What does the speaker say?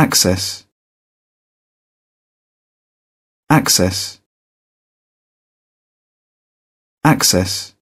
access access access